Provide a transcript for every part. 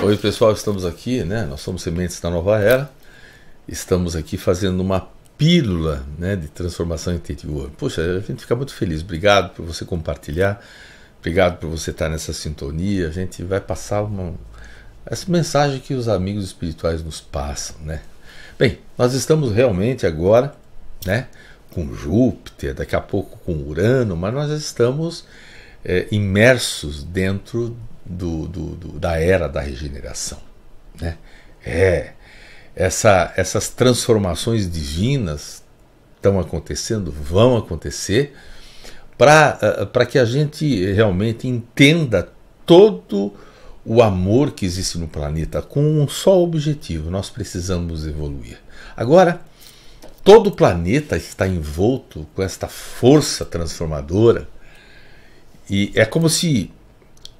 Oi pessoal, estamos aqui, né? Nós somos Sementes da Nova Era. Estamos aqui fazendo uma pílula, né, de transformação interior. Poxa, a gente fica muito feliz. Obrigado por você compartilhar. Obrigado por você estar nessa sintonia. A gente vai passar uma essa mensagem que os amigos espirituais nos passam, né? Bem, nós estamos realmente agora, né, com Júpiter, daqui a pouco com Urano, mas nós estamos é, imersos dentro do, do, do da era da regeneração. Né? É, essa, essas transformações divinas estão acontecendo, vão acontecer, para eh, que a gente realmente entenda todo o amor que existe no planeta com um só objetivo: nós precisamos evoluir. Agora, todo o planeta está envolto com esta força transformadora e é como se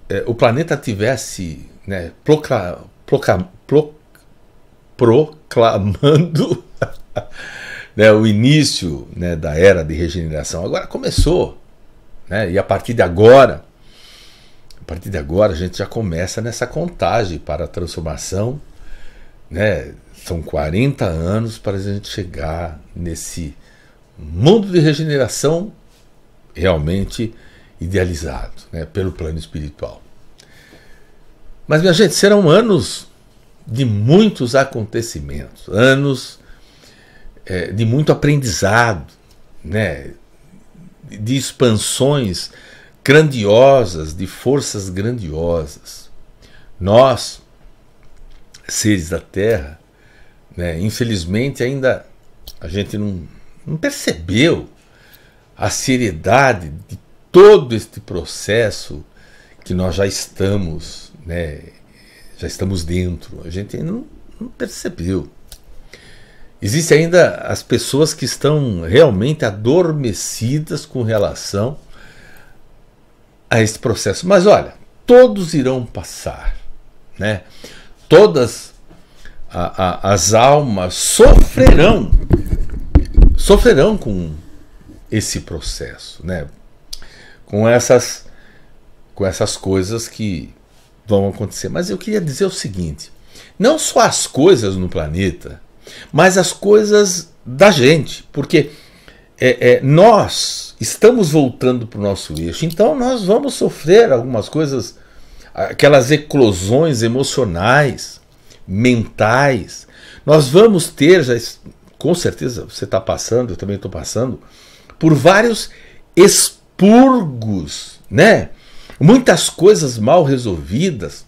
é, o planeta tivesse né, procla, procla, pro, proclamando né, o início né, da era de regeneração. Agora começou, né, e a partir de agora, a partir de agora a gente já começa nessa contagem para a transformação. Né, são 40 anos para a gente chegar nesse mundo de regeneração realmente idealizado né, pelo plano espiritual. Mas, minha gente, serão anos de muitos acontecimentos, anos é, de muito aprendizado, né, de expansões grandiosas, de forças grandiosas. Nós, seres da Terra, né, infelizmente ainda a gente não, não percebeu a seriedade de todo este processo que nós já estamos, né, já estamos dentro, a gente não, não percebeu. Existem ainda as pessoas que estão realmente adormecidas com relação a esse processo. Mas olha, todos irão passar, né? Todas a, a, as almas sofrerão, sofrerão com esse processo, né? com essas com essas coisas que vão acontecer. Mas eu queria dizer o seguinte: não só as coisas no planeta, mas as coisas da gente, porque é, é, nós estamos voltando para o nosso eixo, então nós vamos sofrer algumas coisas, aquelas eclosões emocionais, mentais. Nós vamos ter, já, com certeza você está passando, eu também estou passando, por vários experimentos expurgos, né? Muitas coisas mal resolvidas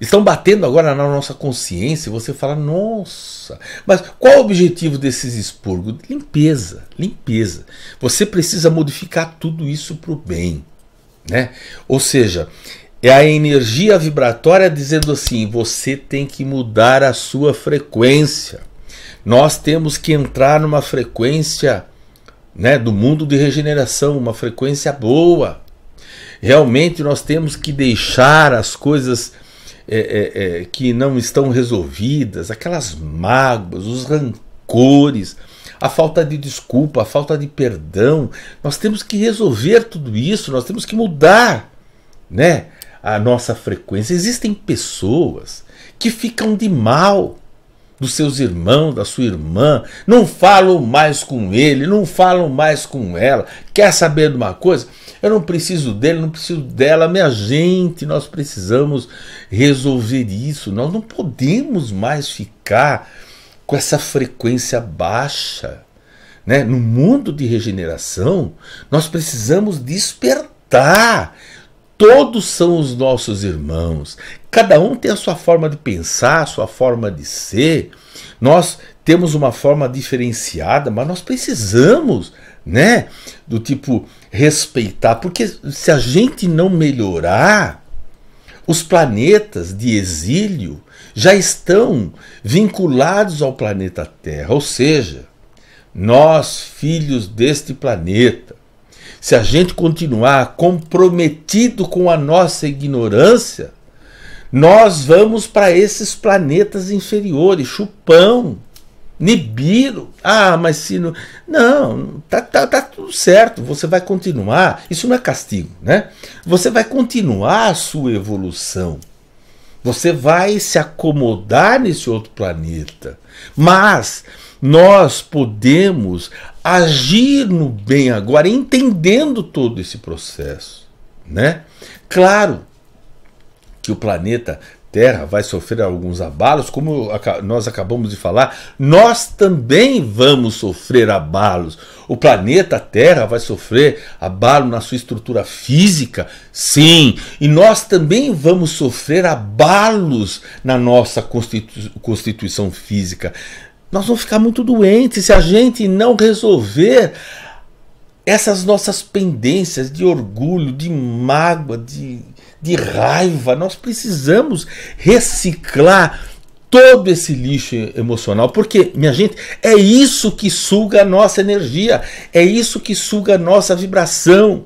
estão batendo agora na nossa consciência. E você fala, nossa, mas qual o objetivo desses expurgos? Limpeza, limpeza. Você precisa modificar tudo isso para o bem, né? Ou seja, é a energia vibratória dizendo assim: você tem que mudar a sua frequência. Nós temos que entrar numa frequência né, do mundo de regeneração, uma frequência boa. Realmente nós temos que deixar as coisas é, é, é, que não estão resolvidas, aquelas mágoas, os rancores, a falta de desculpa, a falta de perdão. Nós temos que resolver tudo isso, nós temos que mudar né, a nossa frequência. Existem pessoas que ficam de mal dos seus irmãos, da sua irmã. Não falo mais com ele, não falo mais com ela. Quer saber de uma coisa? Eu não preciso dele, não preciso dela. Minha gente, nós precisamos resolver isso. Nós não podemos mais ficar com essa frequência baixa. Né? No mundo de regeneração, nós precisamos despertar Todos são os nossos irmãos. Cada um tem a sua forma de pensar, a sua forma de ser. Nós temos uma forma diferenciada, mas nós precisamos, né? Do tipo respeitar, porque se a gente não melhorar, os planetas de exílio já estão vinculados ao planeta Terra, ou seja, nós, filhos deste planeta, se a gente continuar comprometido com a nossa ignorância, nós vamos para esses planetas inferiores, Chupão, Nibiru. Ah, mas se não. Não, tá, tá, tá tudo certo, você vai continuar. Isso não é castigo, né? Você vai continuar a sua evolução. Você vai se acomodar nesse outro planeta. Mas nós podemos agir no bem agora, entendendo todo esse processo, né? Claro que o planeta Terra vai sofrer alguns abalos, como nós acabamos de falar, nós também vamos sofrer abalos. O planeta Terra vai sofrer abalo na sua estrutura física, sim, e nós também vamos sofrer abalos na nossa constitu constituição física nós vamos ficar muito doentes se a gente não resolver essas nossas pendências de orgulho, de mágoa, de, de raiva. Nós precisamos reciclar todo esse lixo emocional, porque, minha gente, é isso que suga a nossa energia, é isso que suga a nossa vibração.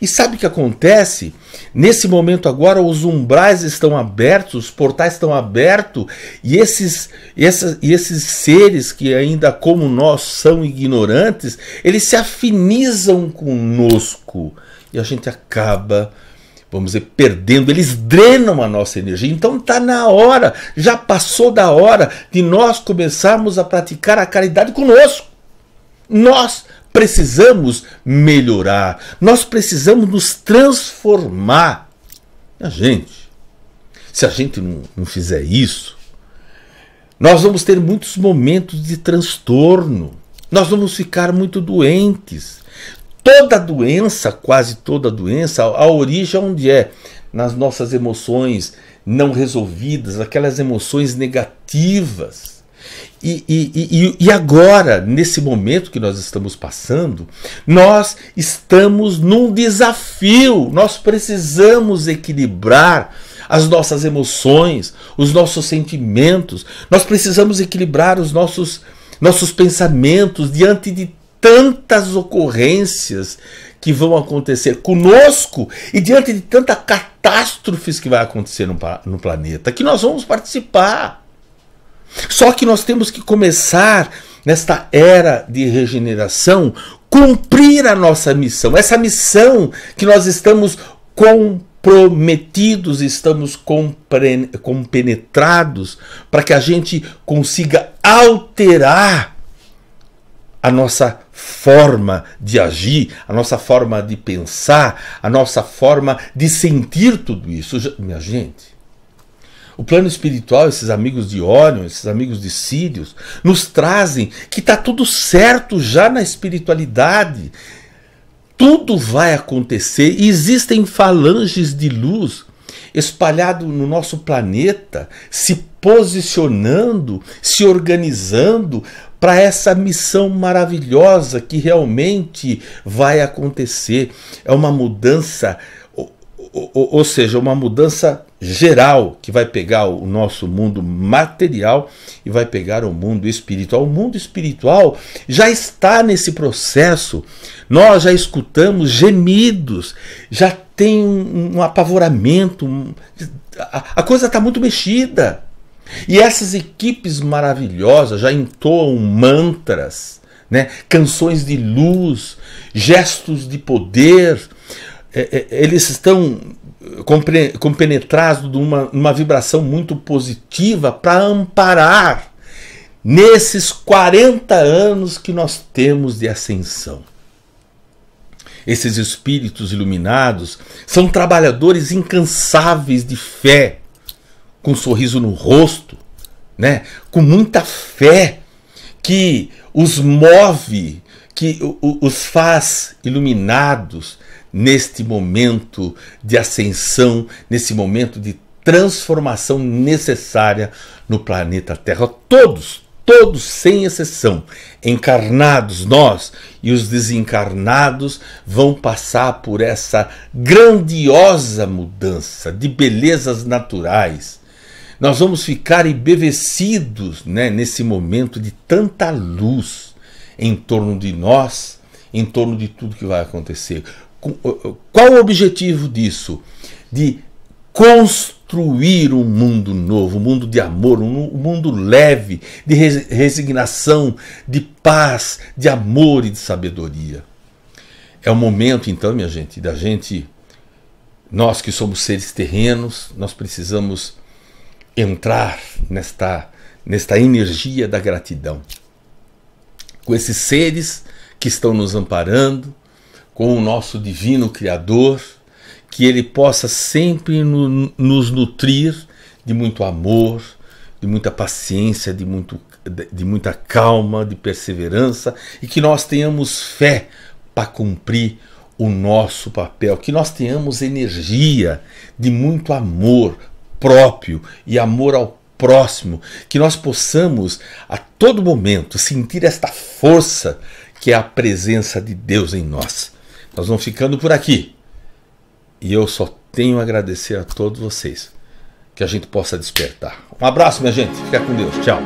E sabe o que acontece? Nesse momento agora, os umbrais estão abertos, os portais estão abertos, e esses, esses, esses seres que ainda como nós são ignorantes, eles se afinizam conosco. E a gente acaba, vamos dizer, perdendo, eles drenam a nossa energia. Então está na hora, já passou da hora de nós começarmos a praticar a caridade conosco. Nós precisamos melhorar, nós precisamos nos transformar. A gente, se a gente não, não fizer isso, nós vamos ter muitos momentos de transtorno, nós vamos ficar muito doentes. Toda doença, quase toda doença, a origem é onde é? Nas nossas emoções não resolvidas, aquelas emoções negativas. E, e, e, e, agora, nesse momento que nós estamos passando, nós estamos num desafio. Nós precisamos equilibrar as nossas emoções, os nossos sentimentos, nós precisamos equilibrar os nossos, nossos pensamentos diante de tantas ocorrências que vão acontecer conosco e diante de tanta catástrofes que vai acontecer no, no planeta, que nós vamos participar. Só que nós temos que começar nesta era de regeneração cumprir a nossa missão. Essa missão que nós estamos comprometidos, estamos compenetrados para que a gente consiga alterar a nossa forma de agir, a nossa forma de pensar, a nossa forma de sentir tudo isso. Minha gente, o plano espiritual, esses amigos de Órion, esses amigos de Sírios, nos trazem que está tudo certo já na espiritualidade. Tudo vai acontecer e existem falanges de luz espalhado no nosso planeta, se posicionando, se organizando para essa missão maravilhosa que realmente vai acontecer. É uma mudança, ou, ou, ou seja, uma mudança geral que vai pegar o nosso mundo material e vai pegar o mundo espiritual. O mundo espiritual já está nesse processo. Nós já escutamos gemidos, já tem um apavoramento, um, a, a coisa está muito mexida. E essas equipes maravilhosas já entoam mantras, né? canções de luz, gestos de poder. É, é, eles estão compenetrado numa, uma vibração muito positiva para amparar nesses 40 anos que nós temos de ascensão. Esses espíritos iluminados são trabalhadores incansáveis de fé, com um sorriso no rosto, né? com muita fé que os move que os faz iluminados neste momento de ascensão, nesse momento de transformação necessária no planeta Terra. Todos, todos sem exceção, encarnados nós e os desencarnados vão passar por essa grandiosa mudança de belezas naturais. Nós vamos ficar embevecidos né, nesse momento de tanta luz em torno de nós, em torno de tudo que vai acontecer. Eh, eh, qual o objetivo disso? De construir um mundo novo, um mundo de amor, um mundo leve, de resignação, de paz, de amor e de sabedoria. É o momento, então, minha gente, da gente, nós que somos seres terrenos, nós precisamos entrar nesta, nesta energia da gratidão com esses seres que estão nos amparando, com o nosso divino Criador, que Ele possa sempre no, nos nutrir de muito amor, de muita paciência, de, muito, de, de muita calma, de perseverança e que nós tenhamos fé para cumprir o nosso papel, que nós tenhamos energia de muito amor próprio e amor ao próximo, que nós possamos a todo momento sentir esta força que é a presença de Deus em nós. Nós vamos ficando por aqui. E eu só tenho a agradecer a todos vocês que a gente possa despertar. Um abraço, minha gente. Fica com Deus. Tchau.